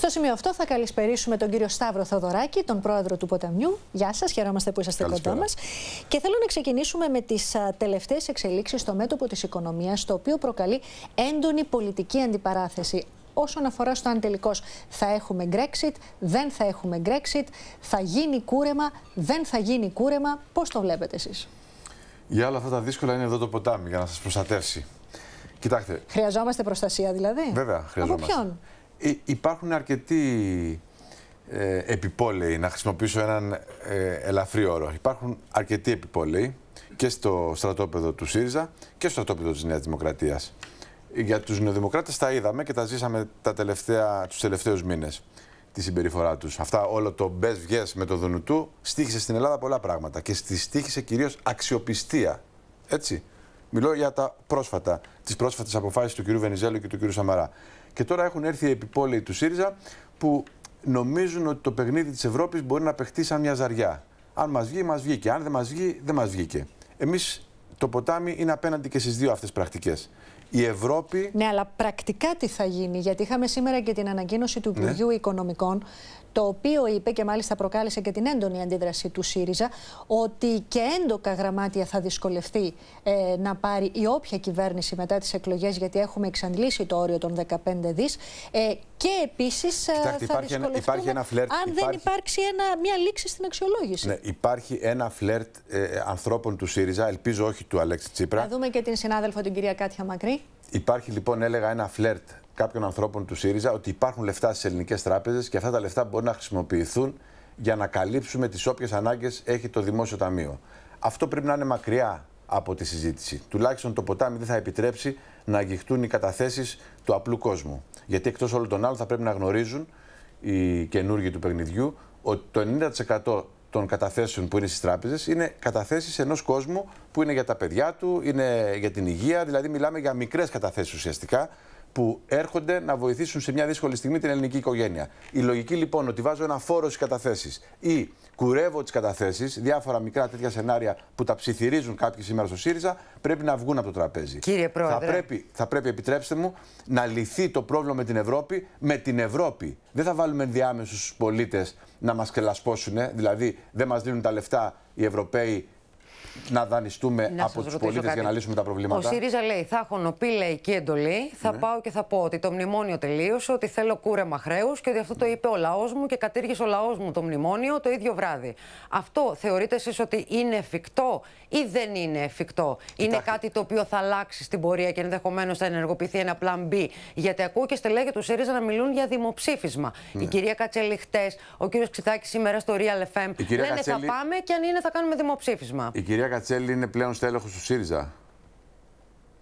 Στο σημείο αυτό θα καλησπερίσουμε τον κύριο Σταύρο Θοδωράκη, τον πρόεδρο του Ποταμιού. Γεια σας, χαιρόμαστε που είσαστε κοντά μας. Και θέλω να ξεκινήσουμε με τις τελευταίες εξελίξεις στο μέτωπο της οικονομίας, το οποίο προκαλεί έντονη πολιτική αντιπαράθεση όσον αφορά στο αν τελικώς θα έχουμε Brexit, δεν θα έχουμε Brexit, θα γίνει κούρεμα, δεν θα γίνει κούρεμα. Πώς το βλέπετε εσείς. Για όλα αυτά τα δύσκολα είναι εδώ το ποτάμι για να σας προστατεύσει. Κοιτάξτε. Χρειαζόμαστε προστασία δηλαδή. Βέβαια, χρειαζόμαστε. Από ποιον. Ε, υπάρχουν αρκετοί ε, επιπόλαιοι, να χρησιμοποιήσω έναν ε, ελαφρύ όρο. Υπάρχουν αρκετοί επιπόλαιοι και στο στρατόπεδο του ΣΥΡΙΖΑ και στο στρατόπεδο της Νέας Δημοκρατίας. Για τους νεοδημοκράτες τα είδαμε και τα ζήσαμε τα τελευταία, τους τελευταίους μήνες τη συμπεριφορά τους. Αυτά όλο το μπες βγες με το Δουνουτού στήχησε στην Ελλάδα πολλά πράγματα και στη στήχησε κυρίως αξιοπιστία. Έτσι. Μιλώ για τα πρόσφατα, τις πρόσφατες αποφάσεις του κ. Βενιζέλου και του κ. Σαμαρά. Και τώρα έχουν έρθει οι επιπόλαιοι του ΣΥΡΙΖΑ που νομίζουν ότι το παιχνίδι της Ευρώπης μπορεί να παιχτεί σαν μια ζαριά. Αν μας βγει, μας βγήκε. Αν δεν μας βγει, δεν μας βγήκε. Εμείς το ποτάμι είναι απέναντι και στις δύο αυτές πρακτικές η Ευρώπη. Ναι, αλλά πρακτικά τι θα γίνει, γιατί είχαμε σήμερα και την ανακοίνωση του ναι. Υπουργείου Οικονομικών, το οποίο είπε και μάλιστα προκάλεσε και την έντονη αντίδραση του ΣΥΡΙΖΑ, ότι και έντοκα γραμμάτια θα δυσκολευτεί ε, να πάρει η όποια κυβέρνηση μετά τις εκλογές, γιατί έχουμε εξαντλήσει το όριο των 15 δις. Ε, και επίσης ε, θα υπάρχει ένα, υπάρχει ένα φλερτ. Αν δεν υπάρξει ένα, μια λήξη στην αξιολόγηση. Ναι, υπάρχει ένα φλερτ ε, ανθρώπων του ΣΥΡΙΖΑ, ελπίζω όχι του Αλέξη Τσίπρα. Θα δούμε και την συνάδελφο την κυρία Κάτια Μακρύ. Υπάρχει λοιπόν, έλεγα, ένα φλερτ κάποιων ανθρώπων του ΣΥΡΙΖΑ ότι υπάρχουν λεφτά στις ελληνικές τράπεζες και αυτά τα λεφτά μπορούν να χρησιμοποιηθούν για να καλύψουμε τις όποιες ανάγκες έχει το Δημόσιο Ταμείο. Αυτό πρέπει να είναι μακριά από τη συζήτηση. Τουλάχιστον το ποτάμι δεν θα επιτρέψει να αγγιχτούν οι καταθέσεις του απλού κόσμου. Γιατί εκτός όλων των άλλων θα πρέπει να γνωρίζουν οι καινούργοι του παιχνιδιού ότι το 90% των καταθέσεων που είναι στις τράπεζες είναι καταθέσεις ενός κόσμου που είναι για τα παιδιά του, είναι για την υγεία. Δηλαδή, μιλάμε για μικρές καταθέσεις ουσιαστικά, που έρχονται να βοηθήσουν σε μια δύσκολη στιγμή την ελληνική οικογένεια. Η λογική λοιπόν ότι βάζω ένα φόρο στις καταθέσεις ή κουρεύω τις καταθέσεις, διάφορα μικρά τέτοια σενάρια που τα ψιθυρίζουν κάποιοι σήμερα στο ΣΥΡΙΖΑ, πρέπει να βγουν από το τραπέζι. Κύριε Πρόεδρε. Θα πρέπει, θα πρέπει, επιτρέψτε μου, να λυθεί το πρόβλημα με την Ευρώπη με την Ευρώπη. Δεν θα βάλουμε ενδιάμεσους πολίτες να μας κελασπώσουν, δηλαδή δεν μας δίνουν τα λεφτά οι Ευρωπαίοι να δανειστούμε από του πολίτες για να λύσουμε τα προβλήματα. Ο ΣΥΡΙΖΑ λέει: Θα έχω νοπή και εντολή. Θα ναι. πάω και θα πω ότι το μνημόνιο τελείωσε, ότι θέλω κούρεμα χρέους και ότι αυτό το είπε ο λαός μου και κατήργησε ο λαός μου το μνημόνιο το ίδιο βράδυ. Αυτό θεωρείτε εσείς ότι είναι εφικτό ή δεν είναι εφικτό. Κοιτάξτε. Είναι κάτι το οποίο θα αλλάξει στην πορεία και ενδεχομένως θα ενεργοποιηθεί ένα plan B. Γιατί ακούω και στελέχη του ΣΥΡΙΖΑ να μιλούν για δημοψήφισμα. Ναι. Η κυρία Κατσέλη χτες, ο κύριος Ξητάκης σήμερα στο Real FM. λένε θα πάμε και αν είναι θα κάνουμε δημοψήφισμα. Η κυρία Κατσέλη είναι πλέον στέλεχος του ΣΥΡΙΖΑ.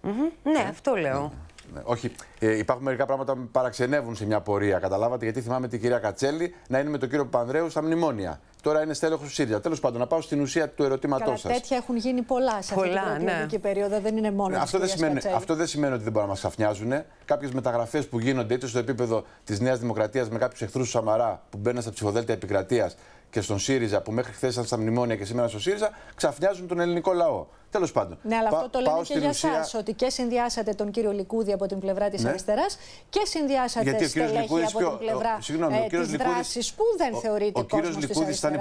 Mm -hmm. Ναι, αυτό λέω. Ναι, ναι. Όχι, ε, υπάρχουν μερικά πράγματα που παραξενεύουν σε μια πορεία. Καταλάβατε, γιατί θυμάμαι την κυρία Κατσέλη να είναι με τον κύριο Πανδρέου στα μνημόνια. Τώρα είναι στέλεχος του ΣΥΡΙΖΑ. Τέλος πάντων, να πάω στην ουσία του ερωτήματός σας. Τέτοια έχουν γίνει πολλά σε πολλά, αυτή την προεκλογική ναι. περίοδο, δεν είναι μόνο ναι, αυτό, δεν σημαίνει, αυτό δεν σημαίνει ότι δεν μπορούν να μας ξαφνιάζουν. Κάποιες μεταγραφές που γίνονται είτε στο επίπεδο της Νέας Δημοκρατίας με κάποιους εχθρούς του Σαμαρά που μπαίνουν στα ψηφοδέλτια επικρατείας και στον ΣΥΡΙΖΑ που μέχρι χθες ήταν στα μνημόνια και σήμερα στον ΣΥΡΙΖΑ, ξαφνιάζουν τον ελληνικό λαό. Τέλος πάντων. Ναι, αλλά αυτό το λέω και για εσά, ουσία... ότι και συνδυάσατε τον κύριο Λικούδη από την πλευρά της ναι. αριστεράς και συνδυάσατε Γιατί ο στελέχη από την πλευρά ε, τη δράσης που δεν θεωρείται Ο, ο κύριος Λικούδης ήταν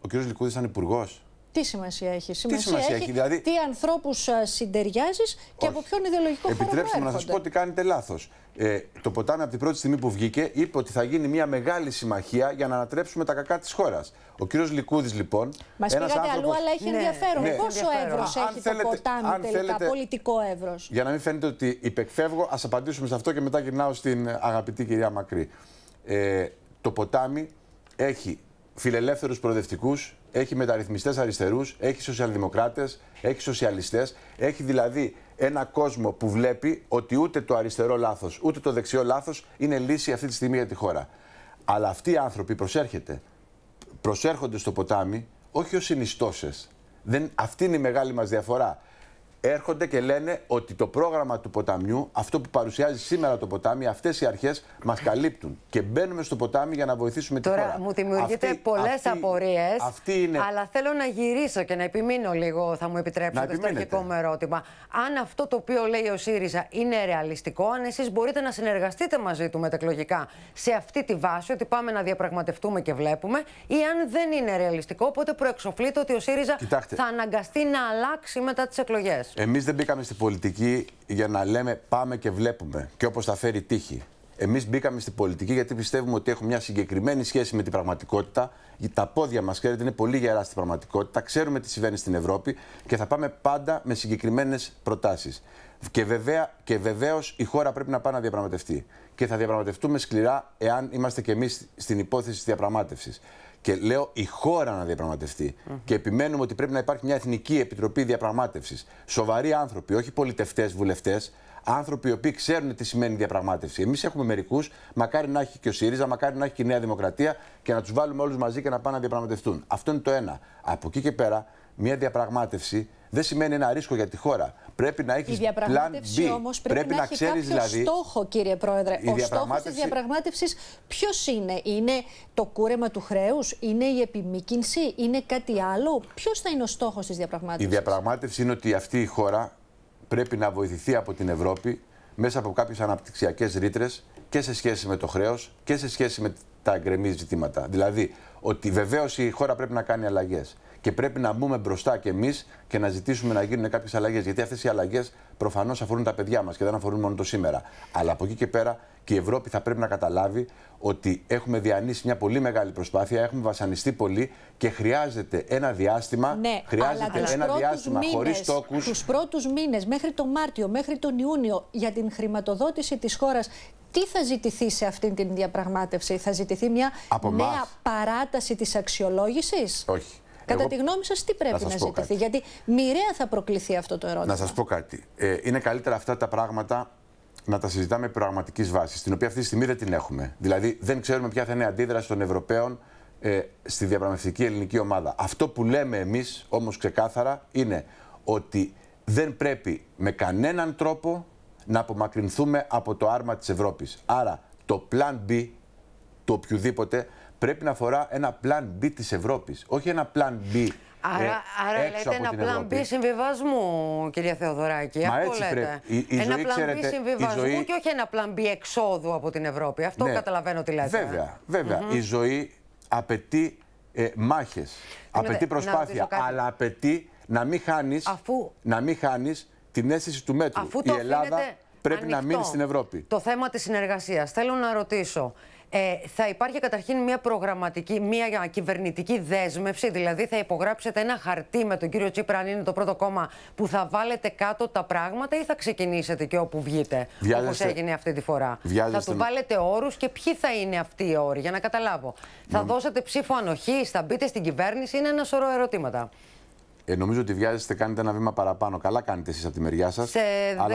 Ο κύριος Λικούδη ήταν υπουργό. Τι σημασία έχει. Σημασία, τι σημασία έχει, τι δηλαδή- ανθρώπου συντεριάζεις και από ποιον ιδεολογικό χώρο Επιτρέψτε μου να σας πω ότι κάνετε λάθος. Ε, το ποτάμι από την πρώτη στιγμή που βγήκε είπε ότι θα γίνει μια μεγάλη συμμαχία για να ανατρέψουμε τα κακά της χώρας. Ο κύριος Λικούδης, λοιπόν. Μας πήγατε άνθρωπος... αλλού, αλλά έχει ναι, ενδιαφέρον. Ναι, Πόσο εύρο έχει το ποτάμι τελικά, πολιτικό εύρος. Για να μην φαίνεται ότι υπεκφεύγω, ας απαντήσουμε σε αυτό και μετά γυρνάω στην αγαπητή κυρία Μακρύ. Ε, το ποτάμι έχει φιλελεύθερους προοδευτικούς, έχει μεταρρυθμιστές αριστερούς, έχει σοσιαλδημοκράτες, έχει σοσιαλιστές, έχει δηλαδή ένα κόσμο που βλέπει ότι ούτε το αριστερό λάθος, ούτε το δεξιό λάθος είναι λύση αυτή τη στιγμή για τη χώρα. Αλλά αυτοί οι άνθρωποι προσέρχεται, προσέρχονται στο ποτάμι όχι ως συνιστώσεις. αυτή είναι η μεγάλη μας διαφορά έρχονται και λένε ότι το πρόγραμμα του ποταμιού, αυτό που παρουσιάζει σήμερα το ποτάμι, αυτές οι αρχές μας καλύπτουν. Και μπαίνουμε στο ποτάμι για να βοηθήσουμε Τώρα, τη χώρα. Τώρα μου δημιουργείται πολλέ απορίε. Είναι... Αλλά θέλω να γυρίσω και να επιμείνω λίγο, θα μου επιτρέψετε, στο αρχικό μου ερώτημα. Αν αυτό το οποίο λέει ο ΣΥΡΙΖΑ είναι ρεαλιστικό, αν εσείς μπορείτε να συνεργαστείτε μαζί του μετεκλογικά σε αυτή τη βάση, ότι πάμε να διαπραγματευτούμε και βλέπουμε, ή αν δεν είναι ρεαλιστικό, οπότε προεξοφλείται ότι ο ΣΥΡΙΖΑ Κοιτάξτε. θα αναγκαστεί να αλλάξει μετά τις εκλογές. Εμείς δεν μπήκαμε στην πολιτική για να λέμε πάμε και βλέπουμε και όπως θα φέρει τύχη. Εμείς μπήκαμε στην πολιτική γιατί πιστεύουμε ότι έχουμε μια συγκεκριμένη σχέση με την πραγματικότητα. Τα πόδια μας, ξέρετε, είναι πολύ γερά στην πραγματικότητα. Ξέρουμε τι συμβαίνει στην Ευρώπη και θα πάμε πάντα με συγκεκριμένες προτάσεις. Και, και βεβαίως η χώρα πρέπει να πάει να διαπραγματευτεί. Και θα διαπραγματευτούμε σκληρά εάν είμαστε κι εμείς στην υπόθεση της διαπραγμάτευσης. Και λέω η χώρα να διαπραγματευτεί. Και επιμένουμε ότι πρέπει να υπάρχει μια εθνική επιτροπή διαπραγμάτευσης. Σοβαροί άνθρωποι, όχι πολιτευτές, βουλευτές, άνθρωποι οι οποίοι ξέρουν τι σημαίνει διαπραγμάτευση. Εμείς έχουμε μερικούς, μακάρι να έχει και ο ΣΥΡΙΖΑ, μακάρι να έχει και η Νέα Δημοκρατία και να τους βάλουμε όλους μαζί και να πάνε να διαπραγματευτούν. Αυτό είναι το ένα. Από εκεί και πέρα μια διαπραγμάτευση δεν σημαίνει ένα ρίσκο για τη χώρα. Πρέπει να έχεις plan B. Όμως πρέπει, πρέπει να, να ξέρει δηλαδή. στόχο, κύριε Πρόεδρε. ο διαπραγμάτευση... στόχος της διαπραγμάτευση ποιος είναι, Είναι το κούρεμα του χρέους, Είναι η επιμήκυνση, Είναι κάτι άλλο. Ποιος θα είναι ο στόχος της διαπραγμάτευση. Η διαπραγμάτευσης είναι ότι αυτή η χώρα πρέπει να βοηθηθεί από την Ευρώπη μέσα από κάποιες αναπτυξιακές ρήτρες και σε σχέση με το χρέος και σε σχέση με τα εγκρεμή ζητήματα. Δηλαδή, ότι βεβαίως η χώρα πρέπει να κάνει αλλαγές. Και πρέπει να μπούμε μπροστά κι εμείς και να ζητήσουμε να γίνουν κάποιες αλλαγές. Γιατί αυτές οι αλλαγές προφανώς αφορούν τα παιδιά μας και δεν αφορούν μόνο το σήμερα. Αλλά από εκεί και πέρα και η Ευρώπη θα πρέπει να καταλάβει ότι έχουμε διανύσει μια πολύ μεγάλη προσπάθεια, έχουμε βασανιστεί πολύ και χρειάζεται ένα διάστημα. Ναι, χρειάζεται αλλά ένα διάστημα χωρίς τόκους. Τους πρώτους μήνες, μέχρι τον Μάρτιο, μέχρι τον Ιούνιο, για την χρηματοδότηση της χώρας τι θα ζητηθεί σε αυτήν την διαπραγμάτευση, θα ζητηθεί μια νέα παράταση της αξιολόγησης. Όχι. Κατά τη γνώμη σας, τι πρέπει να, να ζητηθεί, Γιατί μοιραία θα προκληθεί αυτό το ερώτημα. Να σας πω κάτι. Ε, είναι καλύτερα αυτά τα πράγματα να τα συζητάμε πραγματικής βάσης, την οποία αυτή τη στιγμή δεν την έχουμε. Δηλαδή, δεν ξέρουμε ποια θα είναι η αντίδραση των Ευρωπαίων ε, στη διαπραγματευτική ελληνική ομάδα. Αυτό που λέμε εμείς όμως ξεκάθαρα είναι ότι δεν πρέπει με κανέναν τρόπο να απομακρυνθούμε από το άρμα της Ευρώπης. Άρα το plan B του οποιοδήποτε πρέπει να αφορά ένα πλαν B της Ευρώπης, όχι ένα πλαν B Άρα, ε, άρα λέτε από ένα πλαν B συμβιβασμού, κυρία Θεοδωράκη. Μα αυτό έτσι λέτε. Η, η ένα ζωή, B συμβιβασμού ζωή... και όχι ένα πλαν B εξόδου από την Ευρώπη. Αυτό ναι. καταλαβαίνω τι λέτε. Βέβαια, βέβαια. Mm -hmm. Η ζωή απαιτεί ε, μάχες, ε, ναι, απαιτεί προσπάθεια, αλλά απαιτεί να μην χάνεις, Αφού... την αίσθηση του μέτρου. Αφού το η Ελλάδα πρέπει ανοιχτό. να μείνει στην Ευρώπη. Το θέμα της συνεργασίας. Θέλω να ρωτήσω. Ε, θα υπάρχει καταρχήν μια προγραμματική, μια κυβερνητική δέσμευση, δηλαδή θα υπογράψετε ένα χαρτί με τον κύριο Τσίπρα, αν είναι το πρώτο κόμμα, που θα βάλετε κάτω τα πράγματα ή θα ξεκινήσετε και όπου βγείτε, όπως έγινε αυτή τη φορά. Θα του βάλετε όρους και ποιοι θα είναι αυτοί οι όροι, για να καταλάβω. Θα δώσετε ψήφο ανοχή, θα μπείτε στην κυβέρνηση, είναι ένα σωρό ερωτήματα. Ε, νομίζω ότι βιάζεστε, κάνετε ένα βήμα παραπάνω. Καλά κάνετε εσείς από τη μεριά σας. Σε 15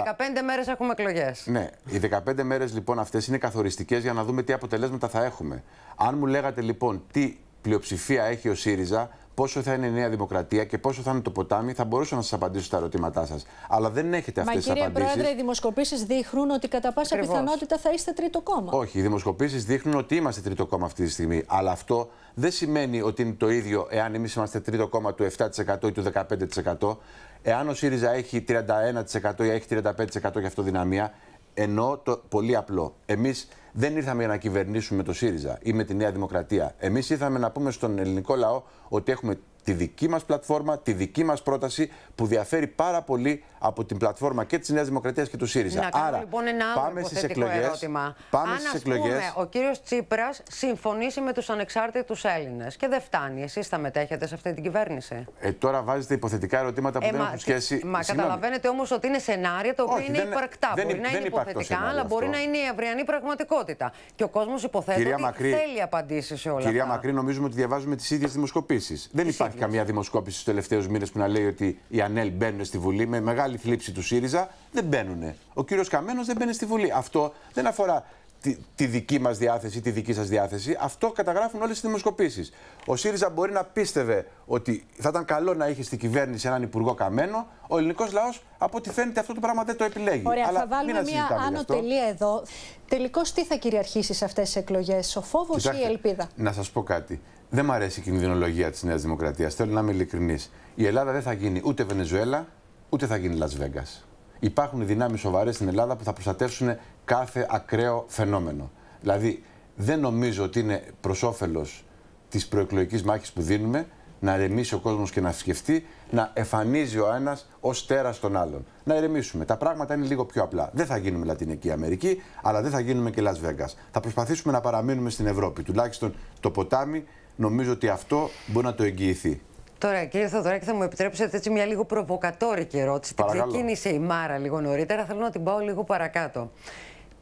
μέρες έχουμε εκλογές. Ναι, οι 15 μέρες λοιπόν αυτές είναι καθοριστικές για να δούμε τι αποτελέσματα θα έχουμε. Αν μου λέγατε λοιπόν τι πλειοψηφία έχει ο ΣΥΡΙΖΑ, πόσο θα είναι η Νέα Δημοκρατία και πόσο θα είναι το ποτάμι, θα μπορούσα να σας απαντήσω στα ερωτήματά σας. Αλλά δεν έχετε αυτέ τις απαντήσεις. Κύριε Πρόεδρε, οι δημοσκοπήσεις δείχνουν ότι κατά πάσα πιθανότητα θα είστε τρίτο κόμμα. Όχι, οι δημοσκοπήσεις δείχνουν ότι είμαστε τρίτο κόμμα αυτή τη στιγμή. Αλλά αυτό δεν σημαίνει ότι είναι το ίδιο εάν εμείς είμαστε τρίτο κόμμα του 7% ή του 15%. Εάν ο ΣΥΡΙΖΑ έχει 31% ή έχει 35% για αυτοδυναμία, ενώ το πολύ απλό. Εμείς δεν ήρθαμε για να κυβερνήσουμε το ΣΥΡΙΖΑ ή με τη Νέα Δημοκρατία. Εμείς ήρθαμε να πούμε στον ελληνικό λαό ότι έχουμε τη δική μας πλατφόρμα, τη δική μας πρόταση που διαφέρει πάρα πολύ από την πλατφόρμα και της Νέας Δημοκρατίας και του ΣΥΡΙΖΑ. Να κάνω, Άρα λοιπόν ένα άλλο πάμε στις εκλογές. Ερώτημα. Πάμε στι στις εκλογές. ο κύριος Τσίπρας συμφωνήσει με τους ανεξάρτητους Έλληνες. και δεν φτάνει. Εσείς θα μετέχετε σε αυτή την κυβέρνηση. Ε, τώρα βάζετε υποθετικά ερωτήματα που ε, δεν έχουν σχέση. Ε, μα Συγνώμη. καταλαβαίνετε όμως ότι είναι σενάρια τα οποία είναι υπαρκτά. Δεν, μπορεί δεν, να είναι υποθετικά, αλλά αυτό. μπορεί να είναι η αυριανή πραγματικότητα. Και ο κόσμος υποθέτει ότι θέλει απαντήσεις σε όλα αυτά. Κυρία Μακρύ, νομίζουμε ότι διαβάζουμε τις ίδιες δημοσκοπήσεις. Δεν υπάρχει υπάρχει καμία δημοσκόπηση στους τελευταίους μήνες που να λέει ότι οι Ανέλ μπαίνουν στη Βουλή. Με μεγάλη θλίψη του ΣΥΡΙΖΑ δεν μπαίνουν. Ο κύριος Καμένος δεν μπαίνει στη Βουλή. Αυτό δεν αφορά τη, τη δική μας διάθεση, τη δική σας διάθεση. Αυτό καταγράφουν όλες τι δημοσκοπήσεις. Ο ΣΥΡΙΖΑ μπορεί να πίστευε ότι θα ήταν καλό να είχε στην κυβέρνηση έναν υπουργό καμένο. Ο ελληνικός λαός, από ό,τι φαίνεται, αυτό το πράγμα δεν το επιλέγει. Ωραία, Αλλά θα βάλουμε μια άνω τελεία εδώ. Τελικώς τι θα κυριαρχήσει σε αυτές τις εκλογές, ο φόβος ή η ελπίδα. Να σας πω κάτι. Δεν μ' αρέσει η κινδυνολογία της Νέας Δημοκρατίας. Θέλω να είμαι ειλικρινής. Η Ελλάδα δεν θα γίνει ούτε Βενεζουέλα, ούτε θα γίνει Las Vegas. Υπάρχουν δυνάμεις σοβαρές στην Ελλάδα που θα προστατεύσουν κάθε ακραίο φαινόμενο. Δηλαδή, δεν νομίζω ότι είναι προς όφελος της προεκλογικής μάχης που δίνουμε να ρεμίσει ο κόσμος και να σκεφτεί, να εμφανίζει ο ένας ως τέρας των άλλων. Να ηρεμήσουμε. Τα πράγματα είναι λίγο πιο απλά. Δεν θα γίνουμε Λατινική Αμερική, αλλά δεν θα γίνουμε και Las Vegas. Θα προσπαθήσουμε να παραμείνουμε στην Ευρώπη. Τουλάχιστον το ποτάμι νομίζω ότι αυτό μπορεί να το εγγυηθεί. Τώρα, κύριε Θεοδωράκη, θα μου επιτρέψετε έτσι μια λίγο προβοκατόρικη ερώτηση. Την ξεκίνησε η Μάρα λίγο νωρίτερα. Θέλω να την πάω λίγο παρακάτω.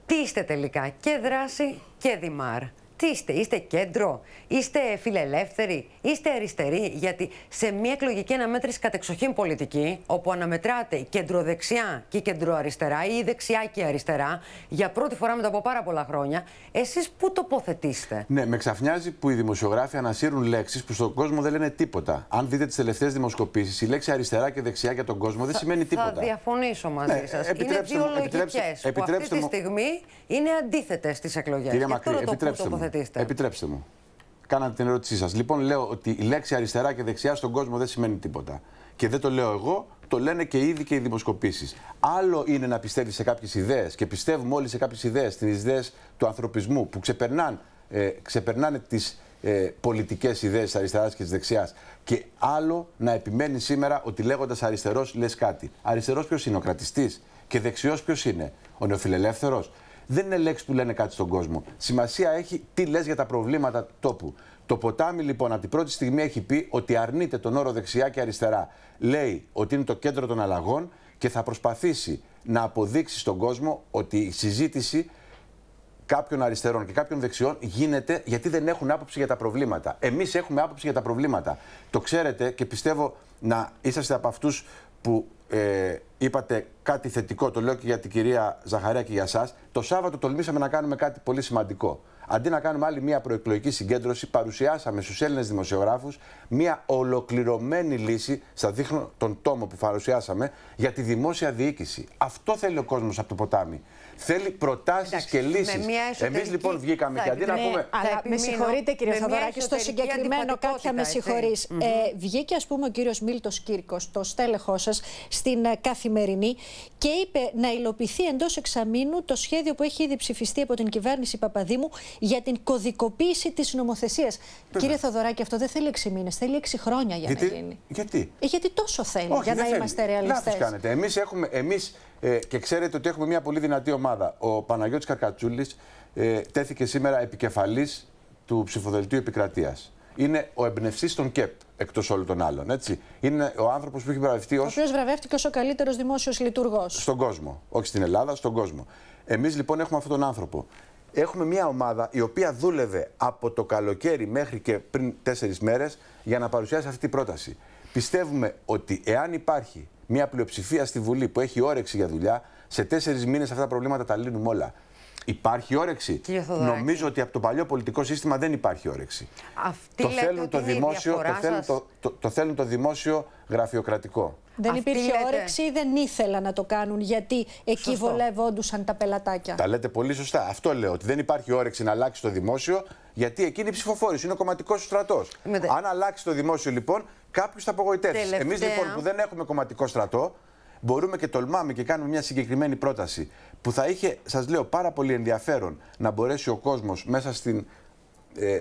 Τι είστε τελικά, και δράση και δημάρ. Τι είστε, είστε κέντρο, είστε φιλελεύθεροι, είστε αριστεροί, γιατί σε μια εκλογική αναμέτρηση κατεξοχήν πολιτική, όπου αναμετράτε η κεντροδεξιά και η κεντροαριστερά ή η δεξιά και η αριστερά, για πρώτη φορά μετά από πάρα πολλά χρόνια, εσείς πού τοποθετήσετε. Ναι, με ξαφνιάζει που οι δημοσιογράφοι ανασύρουν λέξεις που στον κόσμο δεν λένε τίποτα. Αν δείτε τις τελευταίες δημοσκοπήσεις, η λέξη αριστερά και δεξιά για τον κόσμο δεν θα, σημαίνει τίποτα. Θα διαφωνήσω μαζί ναι, σας. Είναι δύο λογικέ που αυτή τη στιγμή είναι αντίθετες στις εκλογές. Κύριε Μακρύ, επιτρέψτε μου. Τοποθετήστε. Επιτρέψτε μου. Κάνατε την ερώτησή σας. Λοιπόν, λέω ότι η λέξη αριστερά και δεξιά στον κόσμο δεν σημαίνει τίποτα. Και δεν το λέω εγώ, το λένε και ήδη και οι δημοσκοπήσεις. Άλλο είναι να πιστεύει σε κάποιες ιδέες και πιστεύουμε όλοι σε κάποιες ιδέες, στις ιδέες του ανθρωπισμού που ξεπερνάν, ε, ξεπερνάνε τις ε, πολιτικές ιδέες της αριστεράς και της δεξιάς. Και άλλο να επιμένει σήμερα ότι λέγοντας αριστερός λες κάτι. Αριστερός ποιος είναι, ο κρατιστής. Και δεξιός ποιος είναι, ο νεοφιλελεύθερος δεν είναι λέξη που λένε κάτι στον κόσμο. Σημασία έχει τι λες για τα προβλήματα του τόπου. Το ποτάμι λοιπόν από την πρώτη στιγμή έχει πει ότι αρνείται τον όρο δεξιά και αριστερά. Λέει ότι είναι το κέντρο των αλλαγών και θα προσπαθήσει να αποδείξει στον κόσμο ότι η συζήτηση κάποιων αριστερών και κάποιων δεξιών γίνεται γιατί δεν έχουν άποψη για τα προβλήματα. Εμείς έχουμε άποψη για τα προβλήματα. Το ξέρετε και πιστεύω να είσαστε από αυτούς που ε, είπατε κάτι θετικό, το λέω και για την κυρία Ζαχαρέα και για εσά. Το Σάββατο τολμήσαμε να κάνουμε κάτι πολύ σημαντικό. Αντί να κάνουμε άλλη μια προεκλογική συγκέντρωση, παρουσιάσαμε στους Έλληνες δημοσιογράφους μια ολοκληρωμένη λύση, στα δείχνω τον τόμο που παρουσιάσαμε, για τη δημόσια διοίκηση. Αυτό θέλει ο κόσμος από το ποτάμι. Θέλει προτάσεις και λύσει. Εσωτερική... Εμείς λοιπόν βγήκαμε και αντί να πούμε. Αλλά με συγχωρείτε κύριε Θαδωράκη, στο συγκεκριμένο κάποια με συγχωρεί. Ε, βγήκε ας πούμε ο κύριος Μίλτος Κύρκος, το στέλεχό σας, στην καθημερινή καθημερινή και είπε να υλοποιηθεί εντός εξαμήνου το σχέδιο που έχει ήδη ψηφιστεί από την κυβέρνηση Παπαδήμου για την κωδικοποίηση της νομοθεσίας. Κύριε Θοδωράκη, αυτό δεν θέλει 6 μήνες, θέλει 6 χρόνια για γιατί, να γίνει. Γιατί, ε, γιατί τόσο θέλει, για να είμαστε ρεαλιστέ. Να κάνετε. Εμείς έχουμε. Εμείς, ε, και ξέρετε ότι έχουμε μια πολύ δυνατή ομάδα. Ο Παναγιώτης Καρκατσούλης ε, τέθηκε σήμερα επικεφαλής του ψηφοδελτίου επικρατείας είναι ο εμπνευστής των ΚΕΠ εκτός όλων των άλλων. Έτσι. Είναι ο άνθρωπος που έχει βραβευτεί ω. Ο οποίος βραβεύτηκε ως ο καλύτερος δημόσιος λειτουργός. Στον κόσμο. Όχι στην Ελλάδα, στον κόσμο. Εμείς λοιπόν έχουμε αυτόν τον άνθρωπο. Έχουμε μια ομάδα η οποία δούλευε από το καλοκαίρι μέχρι και πριν τέσσερις μέρες για να παρουσιάσει αυτή την πρόταση. Πιστεύουμε ότι εάν υπάρχει μια πλειοψηφία στη Βουλή που έχει όρεξη για δουλειά, σε τέσσερις μήνες αυτά τα προβλήματα τα λύνουμε όλα. Υπάρχει όρεξη. Νομίζω ότι από το παλιό πολιτικό σύστημα δεν υπάρχει όρεξη. Αυτή το θέλουν το δημόσιο, το θέλουν το, δημόσιο γραφειοκρατικό. Δεν Αυτή υπήρχε όρεξη ή δεν ήθελα να το κάνουν γιατί εκεί Σωστό. βολεύοντουσαν τα πελατάκια. Τα λέτε πολύ σωστά. Αυτό λέω. Ότι δεν υπάρχει όρεξη να αλλάξει το δημόσιο γιατί εκεί είναι ψηφοφόρη, είναι ο κομματικός στρατό. Αν αλλάξει το δημόσιο λοιπόν, κάποιο θα απογοητεύσεις. Τελευταία... Εμείς λοιπόν που δεν έχουμε κομματικό στρατό, μπορούμε και τολμάμε και κάνουμε μια συγκεκριμένη πρόταση που θα είχε, σας λέω, πάρα πολύ ενδιαφέρον να μπορέσει ο κόσμος μέσα στην, ε,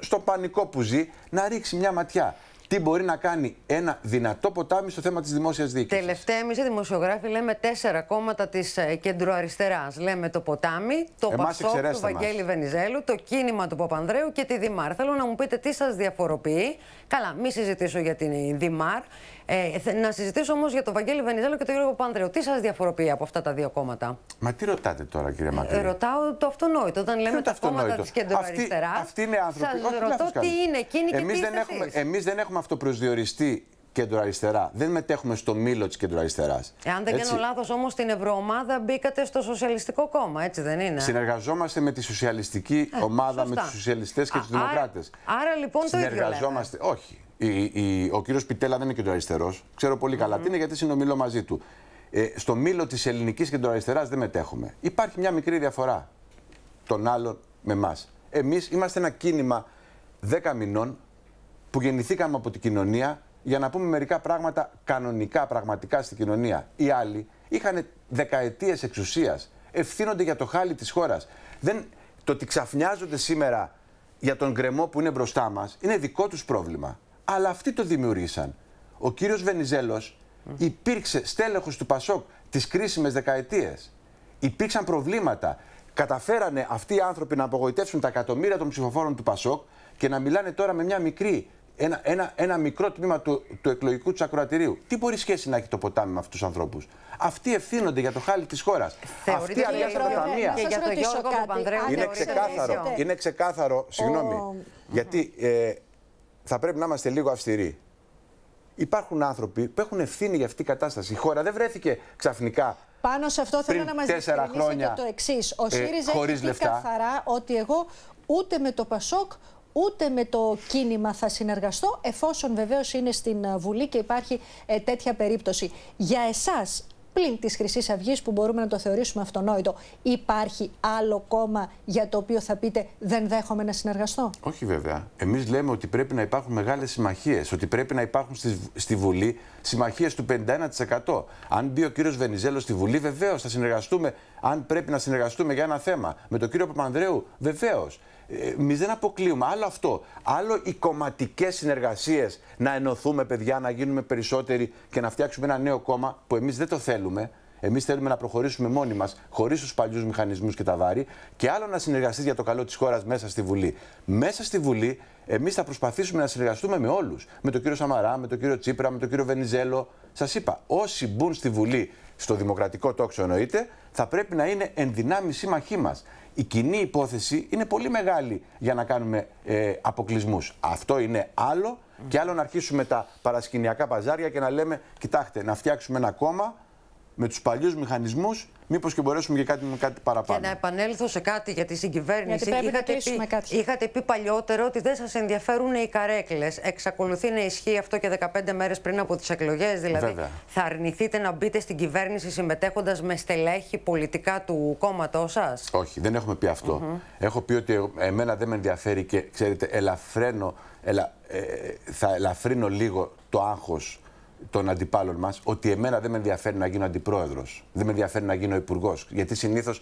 στο, πανικό που ζει να ρίξει μια ματιά τι μπορεί να κάνει ένα δυνατό ποτάμι στο θέμα της δημόσιας διοίκησης. Τελευταία, εμείς οι δημοσιογράφοι λέμε τέσσερα κόμματα της ε, κεντροαριστεράς. Λέμε το ποτάμι, το Πασόκ του Βαγγέλη Βενιζέλου, το κίνημα του Παπανδρέου και τη Δημάρ. Θέλω να μου πείτε τι σας διαφοροποιεί. Καλά, μην συζητήσω για την Δημάρ. Ε, να συζητήσω όμως για τον Βαγγέλη Βενιζέλο και τον Γιώργο Πάνδρεο. Τι σας διαφοροποιεί από αυτά τα δύο κόμματα. Μα τι ρωτάτε τώρα, κύριε Μακρύ. Ε, ρωτάω το αυτονόητο. Όταν λέμε τα κόμματα τη κεντροαριστερά. Αυτή είναι άνθρωποι. Σας ρωτώ τι είναι εκείνη και εμείς τι δεν έχουμε, δεν έχουμε αυτοπροσδιοριστεί κεντροαριστερά. Δεν μετέχουμε στο μήλο της κεντροαριστερά. Εάν δεν έτσι. κάνω λάθος, όμως στην Ευρωομάδα μπήκατε στο Σοσιαλιστικό Κόμμα, έτσι δεν είναι. Συνεργαζόμαστε με τη Σοσιαλιστική ε, Ομάδα, σωστά. με τους Σοσιαλιστές και του Δημοκράτες. Άρα λοιπόν το ίδιο. Συνεργαζόμαστε. Όχι η, ο κύριος Πιτέλα δεν είναι κεντροαριστερό. Ξέρω πολύ καλά mm -hmm. τι είναι γιατί συνομιλώ μαζί του. Ε, στο μήλο της ελληνικής κεντροαριστεράς δεν μετέχουμε. Υπάρχει μια μικρή διαφορά των άλλων με εμάς. Εμείς είμαστε ένα κίνημα δέκα μηνών που γεννηθήκαμε από την κοινωνία για να πούμε μερικά πράγματα κανονικά, πραγματικά στην κοινωνία. Οι άλλοι είχαν δεκαετίες εξουσίας. Ευθύνονται για το χάλι της χώρας. Το ότι ξαφνιάζονται σήμερα για τον γκρεμό που είναι μπροστά μας είναι δικό τους πρόβλημα αλλά αυτοί το δημιουργήσαν. Ο κύριος Βενιζέλος υπήρξε στέλεχος του Πασόκ τις κρίσιμες δεκαετίες. Υπήρξαν προβλήματα. Καταφέρανε αυτοί οι άνθρωποι να απογοητεύσουν τα εκατομμύρια των ψηφοφόρων του Πασόκ και να μιλάνε τώρα με μια μικρή, ένα, ένα, ένα μικρό τμήμα του, του εκλογικού τους ακροατηρίου. Τι μπορεί σχέση να έχει το ποτάμι με αυτούς τους ανθρώπους. Αυτοί ευθύνονται για το χάλι της χώρας. Αυτοί αδειάσαν τα ταμεία. Και για το Γιώργο Παπανδρέου. Είναι ξεκάθαρο, συγγνώμη, γιατί ε, θα πρέπει να είμαστε λίγο αυστηροί. Υπάρχουν άνθρωποι που έχουν ευθύνη για αυτή την κατάσταση. Η χώρα δεν βρέθηκε ξαφνικά πάνω σε αυτό θέλω να μας διευκρινίσετε το εξής. Ο ε, ΣΥΡΙΖΑ ε, έχει πει καθαρά ότι εγώ ούτε με το ΠΑΣΟΚ ούτε με το κίνημα θα συνεργαστώ εφόσον βεβαίως είναι στην Βουλή και υπάρχει ε, τέτοια περίπτωση. Για εσάς πλην της Χρυσής Αυγής που μπορούμε να το θεωρήσουμε αυτονόητο, υπάρχει άλλο κόμμα για το οποίο θα πείτε δεν δέχομαι να συνεργαστώ. Όχι βέβαια. Εμείς λέμε ότι πρέπει να υπάρχουν μεγάλες συμμαχίες, ότι πρέπει να υπάρχουν στη, στη Βουλή συμμαχίες του 51%. Αν μπει ο κύριος Βενιζέλος στη Βουλή, βεβαίως θα συνεργαστούμε. Αν πρέπει να συνεργαστούμε για ένα θέμα με τον κύριο Παπανδρέου, βεβαίως. Εμεί δεν αποκλείουμε. Άλλο αυτό. Άλλο οι κομματικές συνεργασίες να ενωθούμε, παιδιά, να γίνουμε περισσότεροι και να φτιάξουμε ένα νέο κόμμα που εμείς δεν το θέλουμε. Εμείς θέλουμε να προχωρήσουμε μόνοι μας, χωρίς τους παλιούς μηχανισμούς και τα βάρη, και άλλο να συνεργαστείς για το καλό της χώρας μέσα στη Βουλή. Μέσα στη Βουλή, εμείς θα προσπαθήσουμε να συνεργαστούμε με όλους. Με τον κύριο Σαμαρά, με τον κύριο Τσίπρα, με τον κύριο Βενιζέλο. Σας είπα, όσοι μπουν στη Βουλή στο δημοκρατικό τόξο εννοείται, θα πρέπει να είναι εν δυνάμει σύμμαχοί μας. Η κοινή υπόθεση είναι πολύ μεγάλη για να κάνουμε ε, αποκλεισμούς. Αυτό είναι άλλο. Και άλλο να αρχίσουμε τα παρασκηνιακά παζάρια και να λέμε: Κοιτάξτε, να φτιάξουμε ένα κόμμα με τους παλιούς μηχανισμούς, μήπως και μπορέσουμε και κάτι με κάτι παραπάνω. Και να επανέλθω σε κάτι για τη συγκυβέρνηση. Γιατί είχατε, πει, κάτι. είχατε πει παλιότερο ότι δεν σας ενδιαφέρουν οι καρέκλες. Εξακολουθεί να ισχύει αυτό και 15 μέρες πριν από τις εκλογές. Δηλαδή, θα αρνηθείτε να μπείτε στην κυβέρνηση συμμετέχοντας με στελέχη πολιτικά του κόμματός σας. Όχι, δεν έχουμε πει αυτό. Έχω πει ότι εμένα δεν με ενδιαφέρει και ξέρετε, ελα, ε, ε, θα ελαφρύνω λίγο το άγχος των αντιπάλων μας ότι εμένα δεν με ενδιαφέρει να γίνω αντιπρόεδρος, δεν με ενδιαφέρει να γίνω υπουργός. Γιατί συνήθως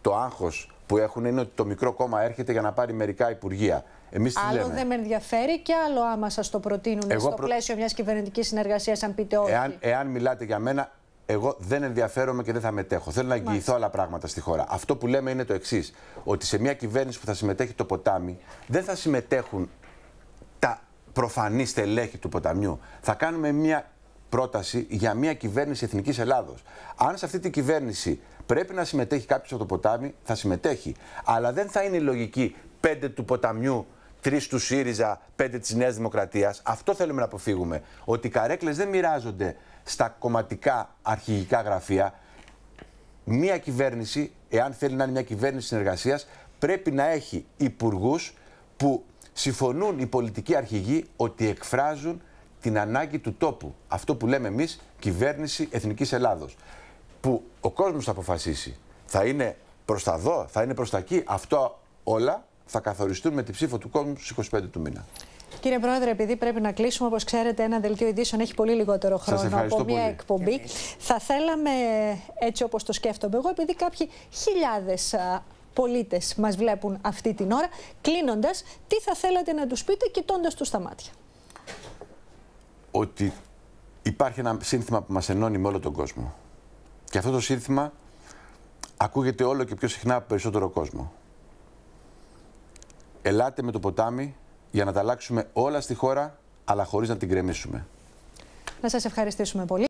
το άγχος που έχουν είναι ότι το μικρό κόμμα έρχεται για να πάρει μερικά υπουργεία. Εμείς άλλο λέμε. δεν με ενδιαφέρει και άλλο άμα σας το προτείνουν εγώ στο προ... πλαίσιο μιας κυβερνητικής συνεργασίας, αν πείτε όχι. Εάν, μιλάτε για μένα, εγώ δεν ενδιαφέρομαι και δεν θα μετέχω. Θέλω να εγγυηθώ άλλα πράγματα στη χώρα. Αυτό που λέμε είναι το εξής: Ότι σε μια κυβέρνηση που θα συμμετέχει το ποτάμι, δεν θα συμμετέχουν τα προφανή στελέχη του ποταμιού. Θα κάνουμε μια πρόταση για μια κυβέρνηση Εθνικής Ελλάδος. Αν σε αυτή την κυβέρνηση πρέπει να συμμετέχει κάποιος από το ποτάμι, θα συμμετέχει. Αλλά δεν θα είναι η λογική πέντε του ποταμιού, τρεις του ΣΥΡΙΖΑ, πέντε της Νέας Δημοκρατίας. Αυτό θέλουμε να αποφύγουμε. Ότι οι καρέκλες δεν μοιράζονται στα κομματικά αρχηγικά γραφεία. Μια κυβέρνηση, εάν θέλει να είναι μια κυβέρνηση συνεργασίας, πρέπει να έχει υπουργούς που συμφωνούν οι πολιτικοί αρχηγοί ότι εκφράζουν την ανάγκη του τόπου. Αυτό που λέμε εμείς, κυβέρνηση Εθνικής Ελλάδος. Που ο κόσμος θα αποφασίσει. Θα είναι προς τα δω, θα είναι προς τα εκεί. Αυτό όλα θα καθοριστούν με τη ψήφο του κόσμου στις 25 του μήνα. Κύριε Πρόεδρε, επειδή πρέπει να κλείσουμε, όπως ξέρετε, ένα δελτίο ειδήσεων έχει πολύ λιγότερο χρόνο από μια εκπομπή. Θα θέλαμε, έτσι όπως το σκέφτομαι εγώ, επειδή κάποιοι χιλιάδες πολίτες μας βλέπουν αυτή την ώρα, κλείνοντας, τι θα θέλατε να τους πείτε κοιτώντας τους στα μάτια ότι υπάρχει ένα σύνθημα που μας ενώνει με όλο τον κόσμο. Και αυτό το σύνθημα ακούγεται όλο και πιο συχνά από περισσότερο κόσμο. Ελάτε με το ποτάμι για να τα αλλάξουμε όλα στη χώρα, αλλά χωρίς να την κρεμίσουμε. Να σας ευχαριστήσουμε πολύ.